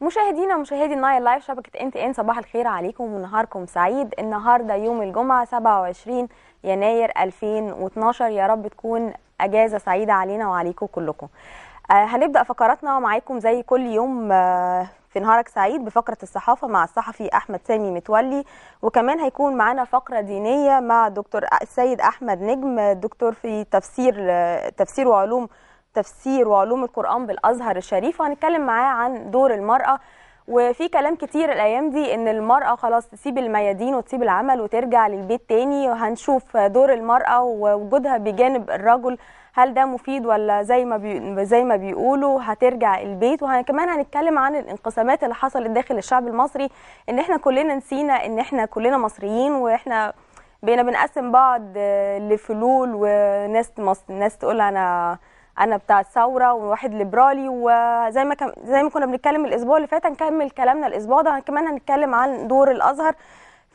مشاهدينا ومشاهدي النايل لايف شبكه انت تي ان صباح الخير عليكم ونهاركم سعيد النهارده يوم الجمعه 27 يناير 2012 يا رب تكون اجازه سعيده علينا وعليكم كلكم آه، هنبدا فقراتنا معاكم زي كل يوم آه، في نهارك سعيد بفقره الصحافه مع الصحفي احمد سامي متولي وكمان هيكون معانا فقره دينيه مع دكتور السيد احمد نجم دكتور في تفسير آه، تفسير وعلوم تفسير وعلوم القرآن بالأزهر الشريف وهنتكلم معاه عن دور المرأة وفي كلام كتير الايام دي ان المراه خلاص تسيب الميادين وتسيب العمل وترجع للبيت تاني وهنشوف دور المراه ووجودها بجانب الرجل هل ده مفيد ولا زي ما بي... زي ما بيقولوا هترجع البيت وكمان هنتكلم عن الانقسامات اللي حصلت داخل الشعب المصري ان احنا كلنا نسينا ان احنا كلنا مصريين واحنا بقينا بنقسم بعض لفلول وناس مصر ناس تقول انا انا بتاع الثوره وواحد ليبرالي وزي ما كم زي ما كنا بنتكلم الاسبوع اللي فات هنكمل كلامنا الاسبوع ده كمان هنتكلم عن دور الازهر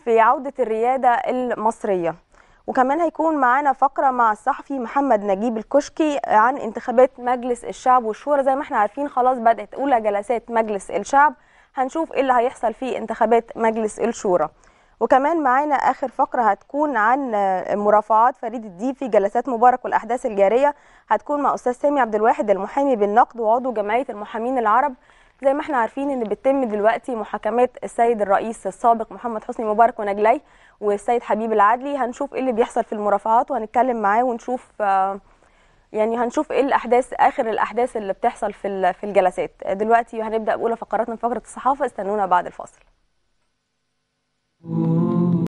في عوده الرياده المصريه وكمان هيكون معانا فقره مع الصحفي محمد نجيب الكشكي عن انتخابات مجلس الشعب والشورى زي ما احنا عارفين خلاص بدات اولى جلسات مجلس الشعب هنشوف ايه اللي هيحصل في انتخابات مجلس الشورى وكمان معانا اخر فقره هتكون عن مرافعات فريد الديب في جلسات مبارك والاحداث الجاريه هتكون مع استاذ سامي عبد الواحد المحامي بالنقد وعضو جمعيه المحامين العرب زي ما احنا عارفين ان بتتم دلوقتي محاكمات السيد الرئيس السابق محمد حسني مبارك ونجلي والسيد حبيب العدلي هنشوف ايه اللي بيحصل في المرافعات وهنتكلم معاه ونشوف آه، يعني هنشوف ايه الاحداث اخر الاحداث اللي بتحصل في في الجلسات دلوقتي هنبدا باولى فقراتنا فقره الصحافه استنونا بعد الفاصل